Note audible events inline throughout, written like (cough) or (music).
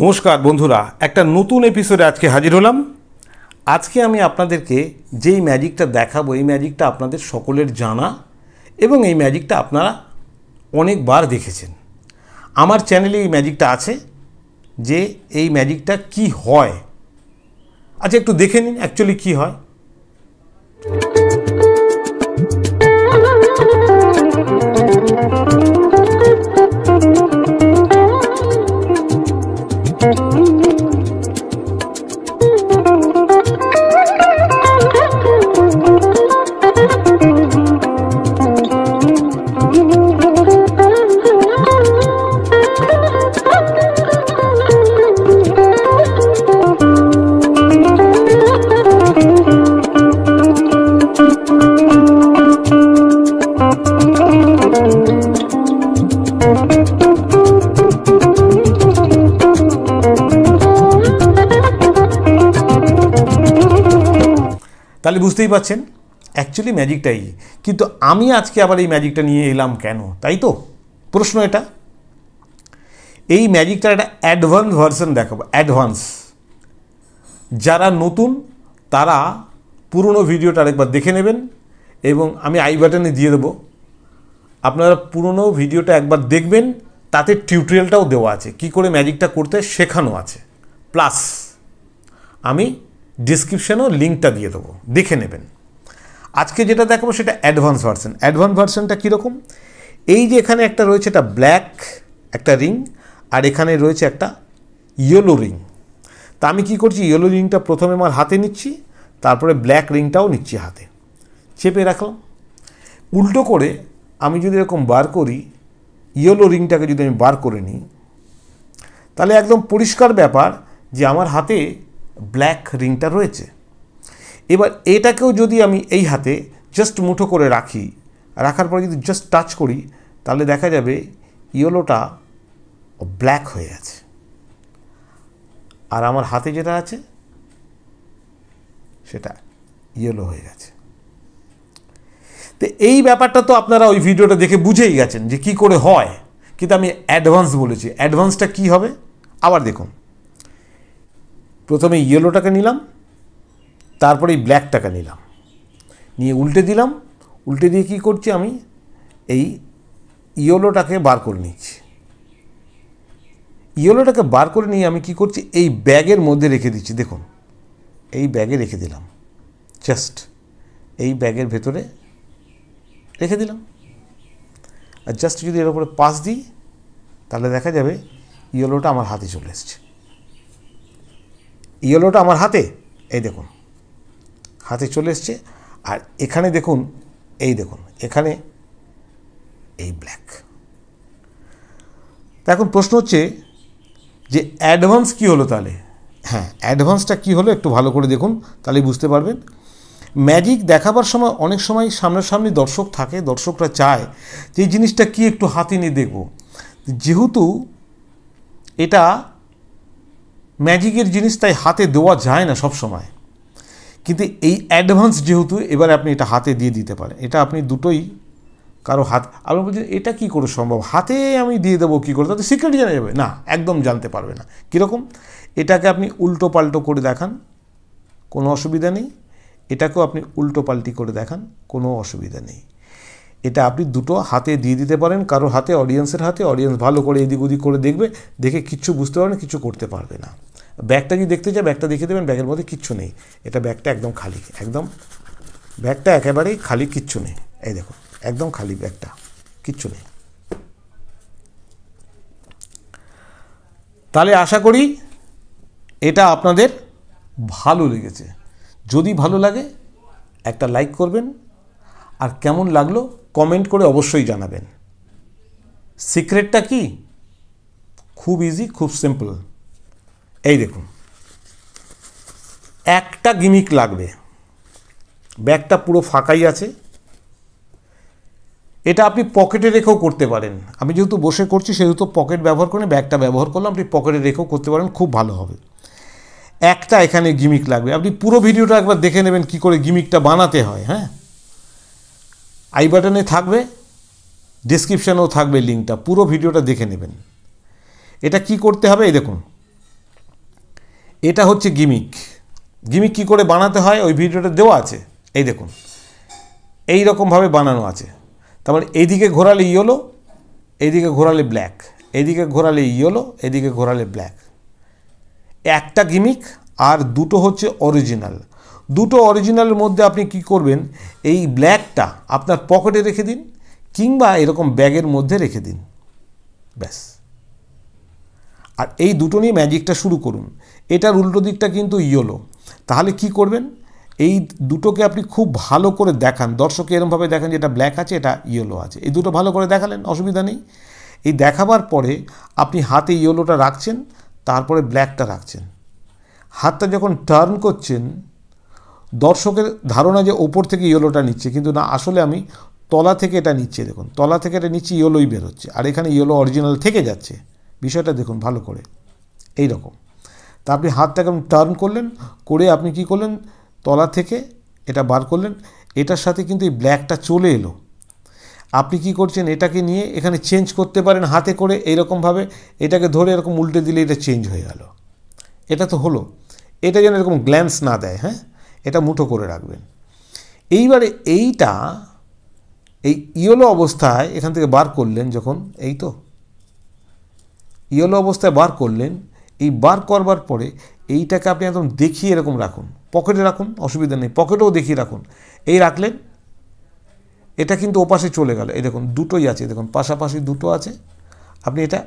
নমস্কার বন্ধুরা একটা নতুন এপিসোডে আজকে হাজির হলাম আজকে আমি আপনাদেরকে যেই ম্যাজিকটা দেখাবো এই ম্যাজিকটা আপনাদের সকলের জানা এবং এই ম্যাজিকটা আপনারা অনেকবার দেখেছেন আমার চ্যানেলে এই ম্যাজিকটা আছে যে এই ম্যাজিকটা কি হয় আচ্ছা একটু দেখে নিন অ্যাকচুয়ালি কি হয় (laughs) Mm-hmm. তাহলে বুঝতেই পাচ্ছেন অ্যাকচুয়ালি ম্যাজিকটাই কিন্তু আমি আজকে আবার এই ম্যাজিকটা নিয়ে এলাম কেন তাই তো প্রশ্ন এটা এই ম্যাজিকটার একটা অ্যাডভান্স ভার্সন দেখাবো অ্যাডভান্স যারা নতুন তারা পুরনো ভিডিওটা আরেকবার দেখে নেবেন এবং আমি আই বাটনে দিয়ে দেবো আপনারা পুরনো ভিডিওটা একবার দেখবেন তাতে টিউটোরিয়ালটাও দেওয়া আছে কি করে ম্যাজিকটা করতে শেখানো আছে প্লাস আমি ডিসক্রিপশানেও লিঙ্কটা দিয়ে দেবো দেখে নেবেন আজকে যেটা দেখাবো সেটা অ্যাডভান্স ভার্সন অ্যাডভান্স ভার্সনটা কীরকম এই যে এখানে একটা রয়েছে এটা ব্ল্যাক একটা রিং আর এখানে রয়েছে একটা ইয়েলো রিং তা আমি কি করছি ইয়েলো রিংটা প্রথমে আমার হাতে নিচ্ছি তারপরে ব্ল্যাক রিংটাও নিচ্ছি হাতে চেপে রাখলাম উল্টো করে আমি যদি এরকম বার করি ইয়েলো রিংটাকে যদি আমি বার করে নিই তাহলে একদম পরিষ্কার ব্যাপার যে আমার হাতে ব্ল্যাক রিংটা রয়েছে এবার এটাকেও যদি আমি এই হাতে জাস্ট মুঠো করে রাখি রাখার পরে যদি জাস্ট টাচ করি তাহলে দেখা যাবে ইয়েলোটা ব্ল্যাক হয়ে আছে আর আমার হাতে যেটা আছে সেটা ইয়েলো হয়ে গেছে তো এই ব্যাপারটা তো আপনারা ওই ভিডিওটা দেখে বুঝেই গেছেন যে কি করে হয় কিন্তু আমি অ্যাডভান্স বলেছি অ্যাডভান্সটা কি হবে আবার দেখুন প্রথমে ইয়েলোটাকে নিলাম তারপরে এই ব্ল্যাকটাকে নিলাম নিয়ে উল্টে দিলাম উল্টে দিয়ে কি করছি আমি এই ইয়েলোটাকে বার করে নিচ্ছি ইয়েলোটাকে বার করে নিয়ে আমি কি করছি এই ব্যাগের মধ্যে রেখে দিচ্ছি দেখুন এই ব্যাগে রেখে দিলাম জাস্ট এই ব্যাগের ভেতরে রেখে দিলাম আর জাস্ট যদি এর উপরে পাস দিই তাহলে দেখা যাবে ইয়েলোটা আমার হাতে চলে এসছে ইয়েলোটা আমার হাতে এই দেখুন হাতে চলে এসছে আর এখানে দেখুন এই দেখুন এখানে এই ব্ল্যাক তা এখন প্রশ্ন হচ্ছে যে অ্যাডভান্স কি হলো তাহলে হ্যাঁ অ্যাডভান্সটা কি হলো একটু ভালো করে দেখুন তাহলে বুঝতে পারবেন ম্যাজিক দেখাবার সময় অনেক সময় সামনাসামনি দর্শক থাকে দর্শকরা চায় যে এই জিনিসটা কি একটু হাতে নিয়ে দেখব যেহেতু এটা ম্যাজিকের জিনিস তাই হাতে দেওয়া যায় না সব সময় কিন্তু এই অ্যাডভান্স যেহেতু এবার আপনি এটা হাতে দিয়ে দিতে পারেন এটা আপনি দুটোই কারো হাত আপনি বলছেন এটা কি করে সম্ভব হাতে আমি দিয়ে দেবো কী করে তাতে সিক্রেট জানা যাবে না একদম জানতে পারবে না কীরকম এটাকে আপনি উল্টো পাল্টো করে দেখান কোনো অসুবিধা নেই এটাকেও আপনি উল্টো পাল্টি করে দেখান কোনো অসুবিধা নেই এটা আপনি দুটো হাতে দিয়ে দিতে পারেন কারোর হাতে অডিয়েন্সের হাতে অডিয়েন্স ভালো করে এদিক ওদিক করে দেখবে দেখে কিচ্ছু বুঝতে পারবে না কিছু করতে পারবে না ব্যাগটা যদি দেখতে চাই ব্যাগটা দেখে দেবেন ব্যাগের মধ্যে কিচ্ছু নেই এটা ব্যাগটা একদম খালি একদম ব্যাগটা একেবারেই খালি কিচ্ছু নেই এই দেখো একদম খালি ব্যাগটা কিচ্ছু নেই তাহলে আশা করি এটা আপনাদের ভালো লেগেছে যদি ভালো লাগে একটা লাইক করবেন আর কেমন লাগলো কমেন্ট করে অবশ্যই জানাবেন সিক্রেটটা কি খুব ইজি খুব সিম্পল এই দেখুন একটা গিমিক লাগবে ব্যাগটা পুরো ফাঁকাই আছে এটা আপনি পকেটে রেখেও করতে পারেন আমি যেহেতু বসে করছি সেহেতু পকেট ব্যবহার করে ব্যাগটা ব্যবহার করলাম আপনি পকেটে রেখেও করতে পারেন খুব ভালো হবে একটা এখানে গিমিক লাগবে আপনি পুরো ভিডিওটা একবার দেখে নেবেন কি করে গিমিকটা বানাতে হয় হ্যাঁ আই বাটনে থাকবে ডিসক্রিপশানেও থাকবে লিঙ্কটা পুরো ভিডিওটা দেখে নেবেন এটা কি করতে হবে এই দেখুন এটা হচ্ছে গিমিক গিমিক কি করে বানাতে হয় ওই ভিডিওটা দেওয়া আছে এই দেখুন এই রকমভাবে বানানো আছে তারপর এইদিকে ঘোরালে ইয়েলো এইদিকে ঘোরালে ব্ল্যাক এইদিকে ঘোরালে ইয়েলো এদিকে ঘোরালে ব্ল্যাক একটা গিমিক আর দুটো হচ্ছে অরিজিনাল দুটো অরিজিনালের মধ্যে আপনি কি করবেন এই ব্ল্যাকটা আপনার পকেটে রেখে দিন কিংবা এরকম ব্যাগের মধ্যে রেখে দিন ব্যাস আর এই দুটো নিয়ে ম্যাজিকটা শুরু করুন এটার উল্টো দিকটা কিন্তু ইয়োলো তাহলে কি করবেন এই দুটোকে আপনি খুব ভালো করে দেখান দর্শককে এরমভাবে দেখান যেটা ব্ল্যাক আছে এটা ইয়েলো আছে এই দুটো ভালো করে দেখালেন অসুবিধা নেই এই দেখাবার পরে আপনি হাতে ইয়েলোটা রাখছেন তারপরে ব্ল্যাকটা রাখছেন হাতটা যখন টার্ন করছেন দর্শকের ধারণা যে ওপর থেকে ইয়েলোটা নিচ্ছে কিন্তু না আসলে আমি তলা থেকে এটা নিচ্ছে দেখুন তলা থেকে এটা নিচ্ছে ইয়েলোই বেরোচ্ছে আর এখানে ইয়েলো অরিজিনাল থেকে যাচ্ছে বিষয়টা দেখুন ভালো করে এই রকম তা আপনি হাতটাকে টার্ন করলেন করে আপনি কি করলেন তলা থেকে এটা বার করলেন এটার সাথে কিন্তু এই ব্ল্যাকটা চলে এলো আপনি কি করছেন এটাকে নিয়ে এখানে চেঞ্জ করতে পারেন হাতে করে এইরকমভাবে এটাকে ধরে এরকম উল্টে দিলে এটা চেঞ্জ হয়ে গেল এটা তো হলো এটা যেন এরকম গ্ল্যান্স না দেয় হ্যাঁ এটা মুঠো করে রাখবেন এইবারে এইটা এই ইয়েলো অবস্থায় এখান থেকে বার করলেন যখন এই তো ইয়েলো অবস্থায় বার করলেন এই বার করবার পরে এইটাকে আপনি একদম দেখিয়ে এরকম রাখুন পকেটে রাখুন অসুবিধা নেই পকেটেও দেখিয়ে রাখুন এই রাখলেন এটা কিন্তু ওপাশে চলে গেল এই দেখুন দুটোই আছে দেখুন পাশাপাশি দুটো আছে আপনি এটা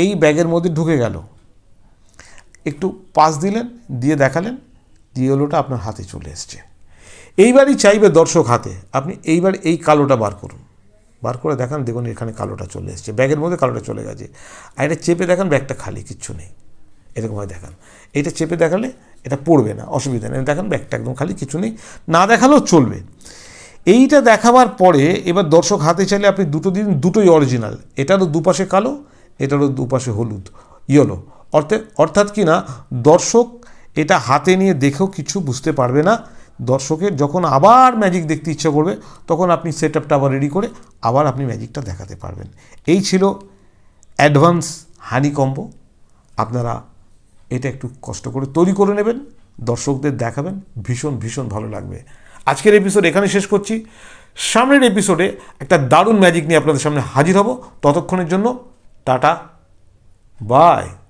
এই ব্যাগের মধ্যে ঢুকে গেল একটু পাস দিলেন দিয়ে দেখালেন দিয়ে হলোটা আপনার হাতে চলে এসছে এইবারই চাইবে দর্শক হাতে আপনি এইবার এই কালোটা বার করুন বার করে দেখান দেখুন এখানে কালোটা চলে এসছে ব্যাগের মধ্যে কালোটা চলে গেছে আর এটা চেপে দেখান ব্যাগটা খালি কিচ্ছু নেই এরকমভাবে দেখান এটা চেপে দেখালে এটা পড়বে না অসুবিধা নেই দেখান ব্যাগটা একদম খালি কিছু নেই না দেখালেও চলবে এইটা দেখাবার পরে এবার দর্শক হাতে চাইলে আপনি দুটো দিন দুটোই অরিজিনাল এটারও দুপাশে কালো এটারও দুপাশে হলুদ ইয়েলো অর্থাৎ অর্থাৎ কি না দর্শক এটা হাতে নিয়ে দেখেও কিছু বুঝতে পারবে না দর্শকের যখন আবার ম্যাজিক দেখতে ইচ্ছা করবে তখন আপনি সেট আপটা আবার রেডি করে আবার আপনি ম্যাজিকটা দেখাতে পারবেন এই ছিল অ্যাডভান্স হানিকম্ব আপনারা এটা একটু কষ্ট করে তৈরি করে নেবেন দর্শকদের দেখাবেন ভীষণ ভীষণ ভালো লাগবে আজকের এপিসোড এখানে শেষ করছি সামনের এপিসোডে একটা দারুণ ম্যাজিক নিয়ে আপনাদের সামনে হাজির হব ততক্ষণের জন্য টাটা বাই